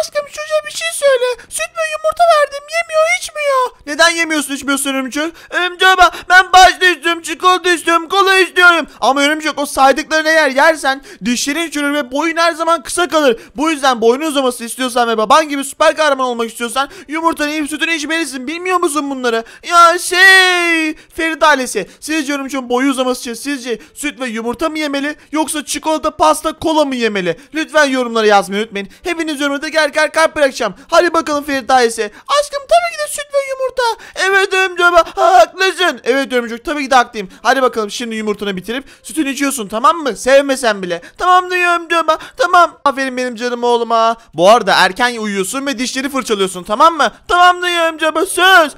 Aşkım çocuğa bir şey söyle. Süt ve yumurta verdim yemiyor içmiyor. Neden yemiyorsun içmiyorsun örümcül? Örümcül ben, ben pasta istiyorum, çikolata istiyorum, kola istiyorum. Ama örümcek o saydıklarını eğer yersen dişlerin çürür ve boyun her zaman kısa kalır. Bu yüzden boynun uzaması istiyorsan ve baban gibi süper kahraman olmak istiyorsan yumurtanı yiyip sütünü içmelisin. Bilmiyor musun bunları? Ya şey Feride ailesi sizce örümcülün boyu uzaması için sizce süt ve yumurta mı yemeli yoksa çikolata, pasta, kola mı yemeli? Lütfen yorumlara yazmayı unutmayın. Hepiniz yorumlarda gel erken kalp bırakacağım. Hadi bakalım Ferit ailesi. Aşkım tabii ki de süt ve yumurta. Evet ömcüm haklısın. Evet ömcük tabii ki de haklıyım. Hadi bakalım şimdi yumurtanı bitirip sütünü içiyorsun tamam mı? Sevmesen bile. Tamam diyor ömcüm tamam. Aferin benim canım oğluma. Bu arada erken uyuyorsun ve dişleri fırçalıyorsun tamam mı? Tamam diyor ömcüm söz.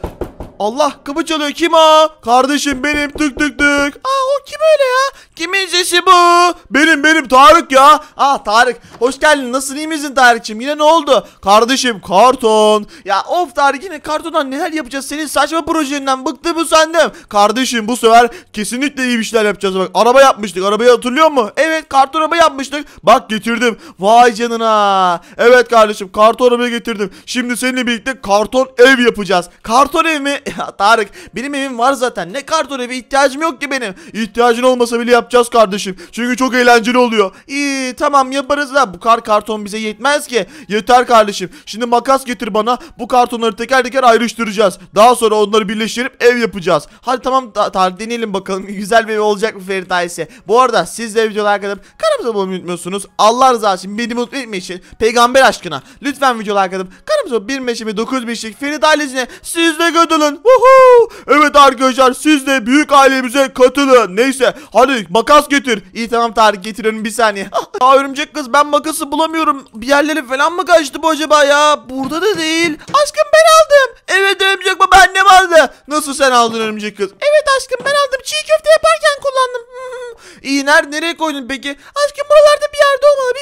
Allah kapı çalıyor. Kim o? Kardeşim benim tık tık tık. Aa o kim öyle ya? Kimin sesi bu? Benim benim Tarık ya. Aa Tarık hoş geldin. Nasılsın iyi misin Tarık'cığım? Yine ne oldu? Kardeşim karton. Ya of Tarık yine kartondan neler yapacağız? Senin saçma projenden bıktım usandım. Kardeşim bu sefer kesinlikle iyi bir şeyler yapacağız. Bak araba yapmıştık. Arabayı hatırlıyor musun? Evet karton araba yapmıştık. Bak getirdim. Vay canına. Evet kardeşim karton arabayı getirdim. Şimdi seninle birlikte karton ev yapacağız. Karton ev mi? Ya Tarık benim evim var zaten. Ne kartonu evi ihtiyacım yok ki benim. İhtiyacın olmasa bile yapacağız kardeşim. Çünkü çok eğlenceli oluyor. İyi tamam yaparız da bu kar karton bize yetmez ki. Yeter kardeşim. Şimdi makas getir bana. Bu kartonları teker teker ayrıştıracağız. Daha sonra onları birleştirip ev yapacağız. Hadi tamam Tarık deneyelim bakalım. Güzel bir ev olacak mı Ferit Ayse? Bu arada siz de videolar kadar kanalımıza abone unutmuyorsunuz. Allah razı olsun beni mutlu etmek peygamber aşkına lütfen videolar kadar kanalımıza 1 meşe ve 9 meşlik Ferit ailesine siz de götürün. Woohoo! Evet arkadaşlar siz de büyük ailemize katılın. Neyse hadi makas getir. İyi tamam Tarık getirin bir saniye. ya ah, örümcek kız ben makası bulamıyorum. Bir yerlere falan mı kaçtı bu acaba ya? Burada da değil. Aşkım ben aldım. Evet örümcek baba annem aldı. Nasıl sen aldın örümcek kız? Evet aşkım ben aldım. Çiğ köfte yaparken kullandım. Hmm. İyi nerede nereye koydun peki? Aşkım buralarda bir yerde olmalı.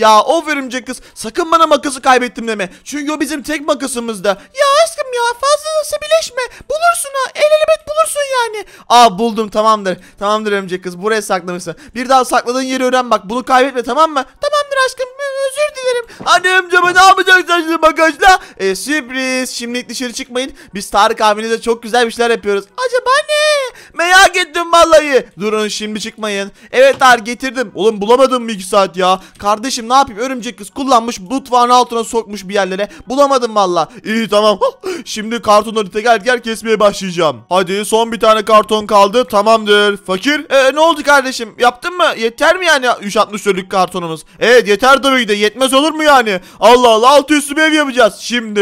Ya o örümcek kız sakın bana makası kaybettim deme. Çünkü o bizim tek makasımızda. Ya aşkım ya fazla bileşme. Bulursun ha. El elebet bulursun yani. Aa buldum tamamdır. Tamamdır örümcek kız buraya saklamışsın. Bir daha sakladığın yeri öğren bak. Bunu kaybetme tamam mı? Tamamdır aşkım özür dilerim. Annem amcama ne yapacaksın şimdi bagajla? E, sürpriz. Şimdilik dışarı çıkmayın. Biz Tarık abinize çok güzel bir şeyler yapıyoruz. Acaba ne? Merak ettim vallahi. Durun şimdi çıkmayın. Evet Tarık getirdim. Oğlum bulamadım bir iki saat ya. Kardeşim ne yapayım? Örümcek kız kullanmış mutfağın altına sokmuş bir yerlere. Bulamadım valla. İyi tamam. Şimdi kartonları teker teker kesmeye başlayacağım. Hadi son bir tane karton kaldı. Tamamdır. Fakir. Ee, ne oldu kardeşim? Yaptın mı? Yeter mi yani 360 dönük kartonumuz? Evet yeter tabii de. Yetmez olur mu yani? Allah Allah altı üstü bir ev yapacağız. Şimdi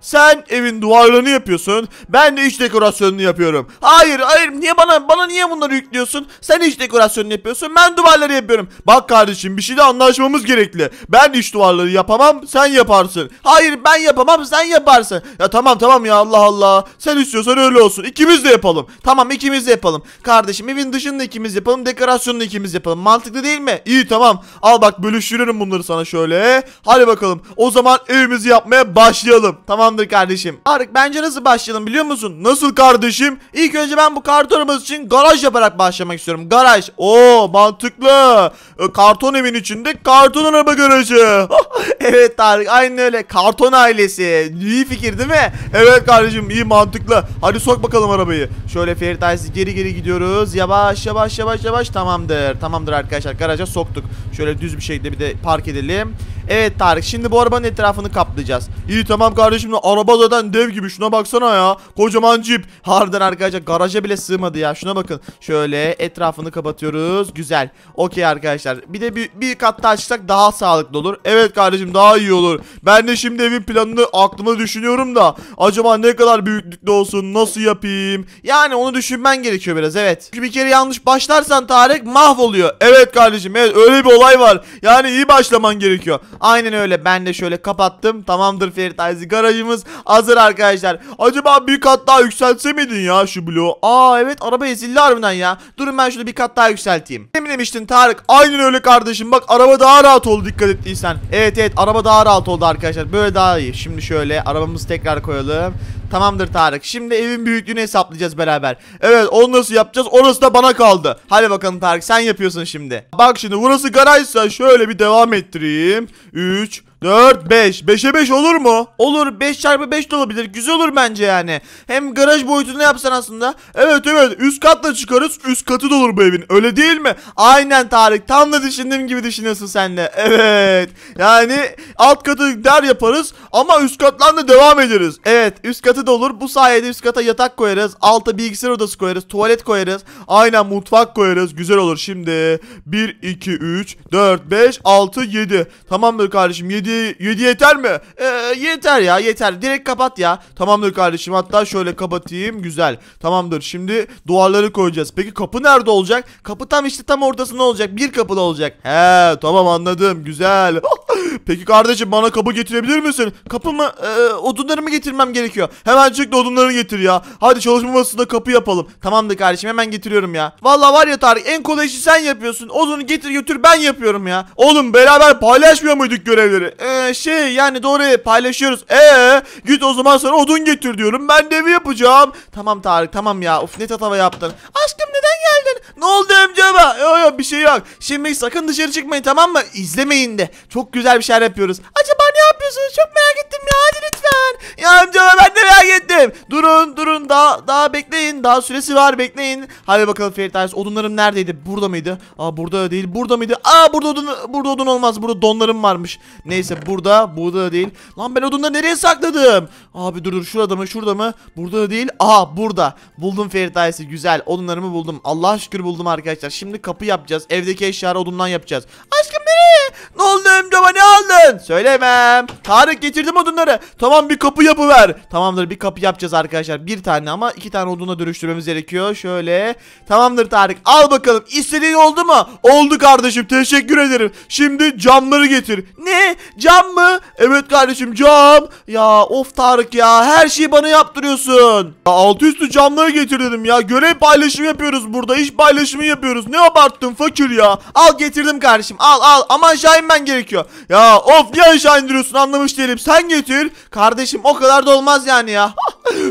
sen evin duvarlarını yapıyorsun. Ben de iç dekorasyonunu yapıyorum. Hayır hayır niye bana bana niye bunları yüklüyorsun? Sen iç dekorasyonunu yapıyorsun. Ben duvarları yapıyorum. Bak kardeşim bir şeyde anlaşmamız gerekiyor sürekli. Ben iç duvarları yapamam sen yaparsın. Hayır ben yapamam sen yaparsın. Ya tamam tamam ya Allah Allah. Sen istiyorsan öyle olsun. İkimiz de yapalım. Tamam ikimiz de yapalım. Kardeşim evin dışını da ikimiz yapalım. Dekorasyonu da ikimiz yapalım. Mantıklı değil mi? İyi tamam. Al bak bölüştürürüm bunları sana şöyle. Hadi bakalım. O zaman evimizi yapmaya başlayalım. Tamamdır kardeşim. Tarık bence nasıl başlayalım biliyor musun? Nasıl kardeşim? İlk önce ben bu kartonumuz için garaj yaparak başlamak istiyorum. Garaj. Oo mantıklı. E, karton evin içinde kartonun araba garajı. Oh, evet Tarık aynı öyle. Karton ailesi. İyi fikir değil mi? Evet kardeşim iyi mantıklı. Hadi sok bakalım arabayı. Şöyle Fairytales geri geri gidiyoruz. Yavaş yavaş yavaş yavaş tamamdır. Tamamdır arkadaşlar garaja soktuk. Şöyle düz bir şekilde bir de park edelim. Evet Tarık şimdi bu arabanın etrafını kaplayacağız. İyi tamam kardeşim araba zaten dev gibi şuna baksana ya. Kocaman cip. Harbiden arkadaşlar garaja bile sığmadı ya. Şuna bakın. Şöyle etrafını kapatıyoruz. Güzel. Okey arkadaşlar. Bir de bir, bir kat daha açsak daha sağlıklı olur. Evet kardeşim daha iyi olur. Ben de şimdi evin planını aklıma düşünüyorum da acaba ne kadar büyüklükte olsun nasıl yapayım? Yani onu düşünmen gerekiyor biraz evet. Çünkü bir kere yanlış başlarsan Tarık mahvoluyor. Evet kardeşim evet öyle bir olay var. Yani iyi başlaman gerekiyor. Aynen öyle ben de şöyle kapattım. Tamamdır Ferit Izi garajımız hazır arkadaşlar. Acaba bir kat daha yükselse miydin ya şu bloğu? Aa evet araba ezildi harbiden ya. Durun ben şunu bir kat daha yükselteyim. Demin demiştin Tarık aynen öyle kardeşim bak araba daha rahat rahat oldu dikkat ettiysen. Evet evet araba daha rahat oldu arkadaşlar. Böyle daha iyi. Şimdi şöyle arabamızı tekrar koyalım. Tamamdır Tarık. Şimdi evin büyüklüğünü hesaplayacağız beraber. Evet onu nasıl yapacağız? Orası da bana kaldı. Hadi bakalım Tarık sen yapıyorsun şimdi. Bak şimdi burası garajsa şöyle bir devam ettireyim. 3 4, 5. 5'e 5 olur mu? Olur. 5 çarpı 5 de olabilir. Güzel olur bence yani. Hem garaj boyutunda yapsan aslında. Evet evet. Üst katla çıkarız. Üst katı da olur bu evin. Öyle değil mi? Aynen Tarık. Tam da düşündüğüm gibi düşünüyorsun sen de. Evet. Yani alt katı der yaparız. Ama üst kattan da devam ederiz. Evet. Üst katı da olur. Bu sayede üst kata yatak koyarız. Alta bilgisayar odası koyarız. Tuvalet koyarız. Aynen mutfak koyarız. Güzel olur. Şimdi 1, 2, 3, 4, 5, 6, 7. Tamamdır kardeşim. 7 7 7 yeter mi? Ee, yeter ya yeter. Direkt kapat ya. Tamamdır kardeşim. Hatta şöyle kapatayım. Güzel. Tamamdır. Şimdi duvarları koyacağız. Peki kapı nerede olacak? Kapı tam işte tam ortasında olacak. Bir kapıda olacak. He tamam anladım. Güzel. Oh, Peki kardeşim bana kapı getirebilir misin? Kapı mı? Ee, odunlarımı getirmem gerekiyor. Hemen çık da odunlarını getir ya. Hadi çalışma masasında kapı yapalım. Tamamdır kardeşim hemen getiriyorum ya. Valla var ya Tarık en kolay işi sen yapıyorsun. Odunu getir götür ben yapıyorum ya. Oğlum beraber paylaşmıyor muyduk görevleri? Ee, şey yani doğru paylaşıyoruz. Ee git o zaman sana odun getir diyorum. Ben de evi yapacağım. Tamam Tarık tamam ya. Of ne tatava yaptın. Aşkım neden geldin? Ne oldu amca amcama? Yok yok bir şey yok. Şimdi sakın dışarı çıkmayın tamam mı? İzlemeyin de. Çok güzel bir şeyler yapıyoruz. Acaba ne yapıyorsunuz? Çok merak ettim ya. Hadi lütfen. Ya amcama ben de merak ettim. Durun durun daha daha bekleyin. Daha süresi var bekleyin. Hadi bakalım Fairy Tales. Odunlarım neredeydi? Burada mıydı? Aa burada değil. Burada mıydı? Aa burada odun burada odun olmaz. Burada donlarım varmış. Neyse burada burada da değil. Lan ben odunları nereye sakladım? Abi dur dur şurada mı? Şurada mı? Burada da değil. Aa burada. Buldum Fairy Tales'i. Güzel. Odunlarımı buldum. Allah şükür buldum arkadaşlar. Şimdi kapı yapacağız. Evdeki eşyaları odundan yapacağız. Aşkım nereye? Ne oldu Emre'ma ne aldın? Söylemem. Tarık getirdim odunları. Tamam bir kapı yapıver. Tamamdır bir kapı yapacağız arkadaşlar. Bir tane tane ama iki tane olduğuna dönüştürmemiz gerekiyor. Şöyle. Tamamdır Tarık. Al bakalım. istediğin oldu mu? Oldu kardeşim. Teşekkür ederim. Şimdi camları getir. Ne? Cam mı? Evet kardeşim cam. Ya of Tarık ya. Her şeyi bana yaptırıyorsun. Ya altı üstü camları getir dedim ya. Görev paylaşımı yapıyoruz burada. iş paylaşımı yapıyoruz. Ne abarttın fakir ya. Al getirdim kardeşim. Al al. Aman şahin ben gerekiyor. Ya of niye aşağı indiriyorsun anlamış değilim. Sen getir. Kardeşim o kadar da olmaz yani ya.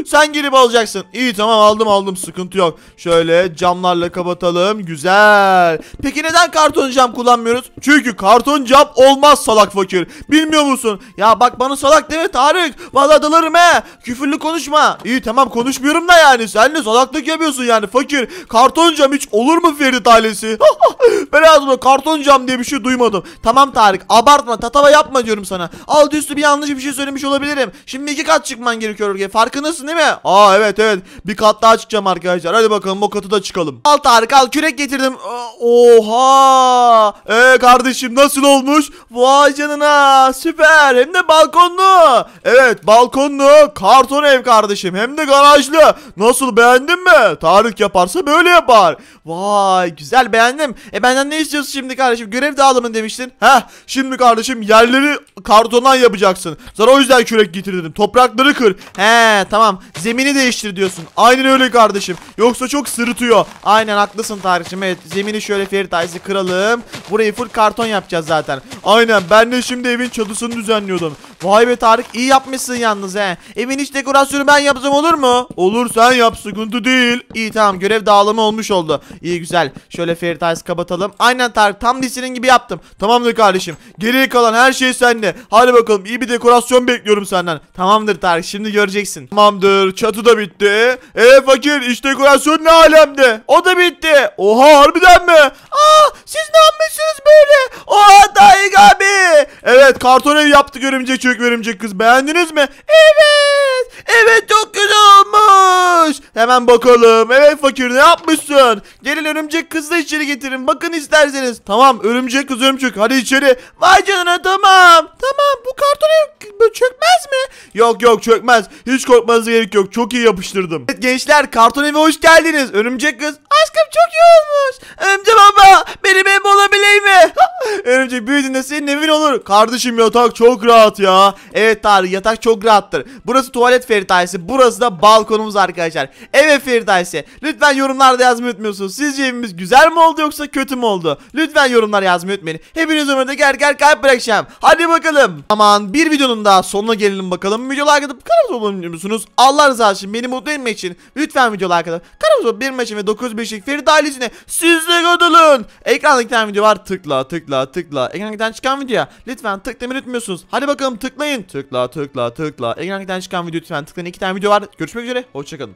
Sen girip alacaksın. İyi tamam aldım aldım sıkıntı yok. Şöyle camlarla kapatalım. Güzel. Peki neden karton cam kullanmıyoruz? Çünkü karton cam olmaz salak fakir. Bilmiyor musun? Ya bak bana salak deme Tarık. Valla dalarım he. Küfürlü konuşma. İyi tamam konuşmuyorum da yani. Sen ne salaklık yapıyorsun yani fakir. Karton cam hiç olur mu Ferit ailesi? Ben hayatımda karton cam diye bir şey duymadım. Tamam Tarık abartma tatava yapma diyorum sana. Aldı üstü bir yanlış bir şey söylemiş olabilirim. Şimdi iki kat çıkman gerekiyor Örge. Farkındasın değil mi? Aa evet evet. Bir kat daha çıkacağım arkadaşlar. Hadi bakalım o katı da çıkalım. Al Tarık al kürek getirdim. Oha! Ee kardeşim nasıl olmuş? Vay canına! Süper! Hem de balkonlu. Evet balkonlu karton ev kardeşim. Hem de garajlı. Nasıl beğendin mi? Tarık yaparsa böyle yapar. Vay güzel beğendim. E benden ne istiyorsun şimdi kardeşim? Görev dağılımını demiştin. Heh şimdi kardeşim yerleri kartondan yapacaksın. Sana o yüzden kürek getirdim. Toprakları kır. He tamam. Zemini değiştir diyorsun. Aynen öyle kardeşim. Yoksa çok sırıtıyor. Aynen haklısın Tarık'cığım. Evet zemini şu şöyle Feritize'ı kıralım. Burayı full karton yapacağız zaten. Aynen ben de şimdi evin çatısını düzenliyordum. Vay be Tarık iyi yapmışsın yalnız he. Evin iç dekorasyonu ben yapsam olur mu? Olur sen yap sıkıntı değil. İyi tamam görev dağılımı olmuş oldu. İyi güzel. Şöyle Feritize kapatalım. Aynen Tarık tam listenin gibi yaptım. Tamamdır kardeşim. Geriye kalan her şey sende. Hadi bakalım iyi bir dekorasyon bekliyorum senden. Tamamdır Tarık şimdi göreceksin. Tamamdır çatı da bitti. E fakir iç dekorasyon ne alemde? O da bitti. Oha harbiden mi? Oh, she's not yapmışsınız böyle? Oha Tayyip abi. Evet karton ev yaptık örümcek çocuk örümcek kız. Beğendiniz mi? Evet. Evet çok güzel olmuş. Hemen bakalım. Evet fakir ne yapmışsın? Gelin örümcek kızı da içeri getirin. Bakın isterseniz. Tamam örümcek kız örümcek. Hadi içeri. Vay canına tamam. Tamam bu karton ev çökmez mi? Yok yok çökmez. Hiç korkmanıza gerek yok. Çok iyi yapıştırdım. Evet gençler karton eve hoş geldiniz. Örümcek kız. Aşkım çok iyi olmuş. Örümcek baba benim ev olabilir bileyim mi? Örümcek büyüdüğünde senin evin olur. Kardeşim yatak çok rahat ya. Evet Tarık yatak çok rahattır. Burası tuvalet feritayesi. Burası da balkonumuz arkadaşlar. Eve feritayesi. Lütfen yorumlarda yazmayı unutmuyorsunuz. Sizce evimiz güzel mi oldu yoksa kötü mü oldu? Lütfen yorumlar yazmayı unutmayın. Hepiniz ömürde ger ger kalp bırakacağım. Hadi bakalım. Aman bir videonun daha sonuna gelelim bakalım. Videolar katıp kanalımıza abone musunuz? Allah razı olsun beni mutlu etmek için lütfen videolar katıp kanalımıza bir maçın ve 95'lik 5'lik ferit ailesine siz de katılın. Ekrandaki tane video biri var tıkla tıkla tıkla. Ekrandakiden çıkan videoya lütfen tıklamayı unutmuyorsunuz. Hadi bakalım tıklayın. Tıkla tıkla tıkla. Ekrandakiden çıkan video lütfen tıklayın. İki tane video var. Görüşmek üzere. Hoşçakalın.